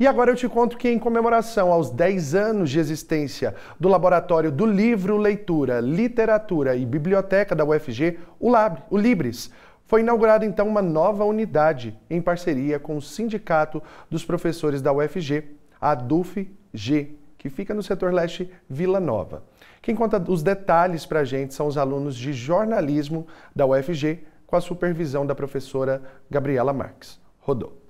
E agora eu te conto que, em comemoração aos 10 anos de existência do Laboratório do Livro, Leitura, Literatura e Biblioteca da UFG, o, Lab, o Libris, foi inaugurada então uma nova unidade em parceria com o Sindicato dos Professores da UFG, a DUFG, que fica no setor leste Vila Nova. Quem conta os detalhes para a gente são os alunos de jornalismo da UFG, com a supervisão da professora Gabriela Marques. Rodou.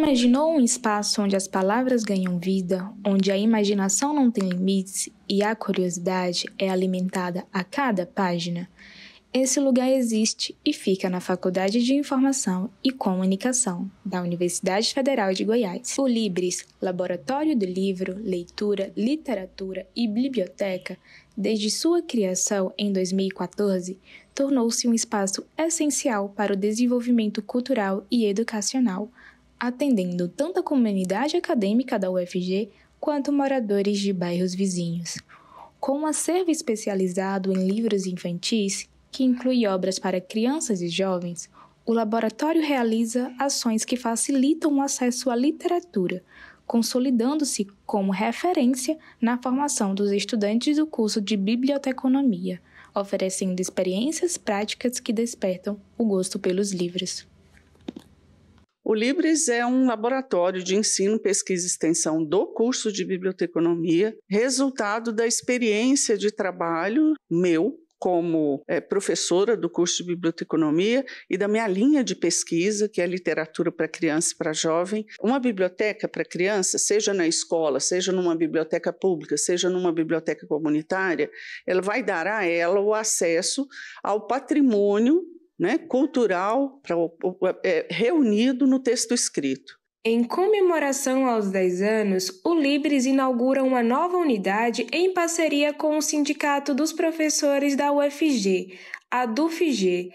Imaginou um espaço onde as palavras ganham vida, onde a imaginação não tem limites e a curiosidade é alimentada a cada página? Esse lugar existe e fica na Faculdade de Informação e Comunicação da Universidade Federal de Goiás. O Libris, Laboratório do Livro, Leitura, Literatura e Biblioteca, desde sua criação em 2014, tornou-se um espaço essencial para o desenvolvimento cultural e educacional atendendo tanto a comunidade acadêmica da UFG quanto moradores de bairros vizinhos. Com um acervo especializado em livros infantis, que inclui obras para crianças e jovens, o laboratório realiza ações que facilitam o acesso à literatura, consolidando-se como referência na formação dos estudantes do curso de biblioteconomia, oferecendo experiências práticas que despertam o gosto pelos livros. O Libres é um laboratório de ensino, pesquisa e extensão do curso de biblioteconomia, resultado da experiência de trabalho meu como é, professora do curso de biblioteconomia e da minha linha de pesquisa, que é literatura para criança e para jovem. Uma biblioteca para criança, seja na escola, seja numa biblioteca pública, seja numa biblioteca comunitária, ela vai dar a ela o acesso ao patrimônio né, cultural pra, é, reunido no texto escrito. Em comemoração aos 10 anos, o Libres inaugura uma nova unidade em parceria com o Sindicato dos Professores da UFG, a DUFG.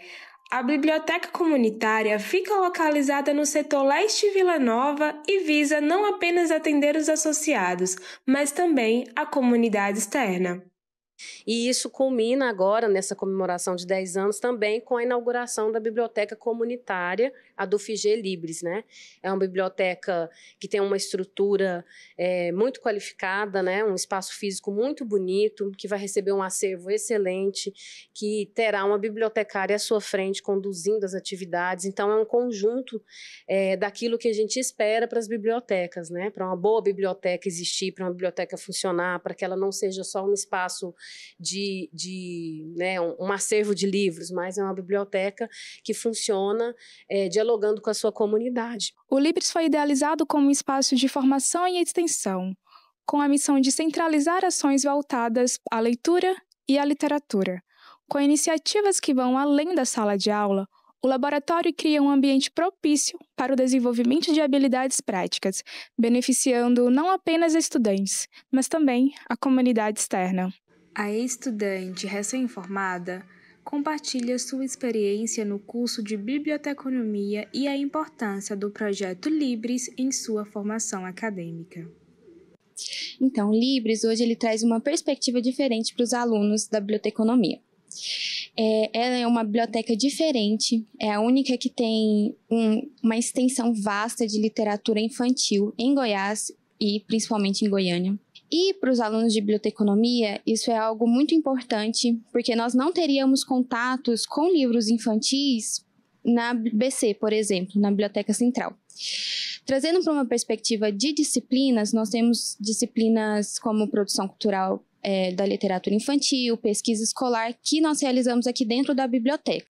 A biblioteca comunitária fica localizada no setor leste Vila Nova e visa não apenas atender os associados, mas também a comunidade externa. E isso culmina agora, nessa comemoração de 10 anos, também com a inauguração da biblioteca comunitária, a do FG Libres. Né? É uma biblioteca que tem uma estrutura é, muito qualificada, né? um espaço físico muito bonito, que vai receber um acervo excelente, que terá uma bibliotecária à sua frente conduzindo as atividades. Então, é um conjunto é, daquilo que a gente espera para as bibliotecas, né? para uma boa biblioteca existir, para uma biblioteca funcionar, para que ela não seja só um espaço de, de né, um acervo de livros, mas é uma biblioteca que funciona é, dialogando com a sua comunidade. O Libris foi idealizado como um espaço de formação e extensão, com a missão de centralizar ações voltadas à leitura e à literatura. Com iniciativas que vão além da sala de aula, o laboratório cria um ambiente propício para o desenvolvimento de habilidades práticas, beneficiando não apenas estudantes, mas também a comunidade externa. A estudante recém-formada compartilha sua experiência no curso de biblioteconomia e a importância do projeto Libres em sua formação acadêmica. Então, Libres hoje ele traz uma perspectiva diferente para os alunos da biblioteconomia. É, ela é uma biblioteca diferente, é a única que tem um, uma extensão vasta de literatura infantil em Goiás e principalmente em Goiânia. E para os alunos de biblioteconomia, isso é algo muito importante, porque nós não teríamos contatos com livros infantis na BC, por exemplo, na Biblioteca Central. Trazendo para uma perspectiva de disciplinas, nós temos disciplinas como produção cultural é, da literatura infantil, pesquisa escolar, que nós realizamos aqui dentro da biblioteca.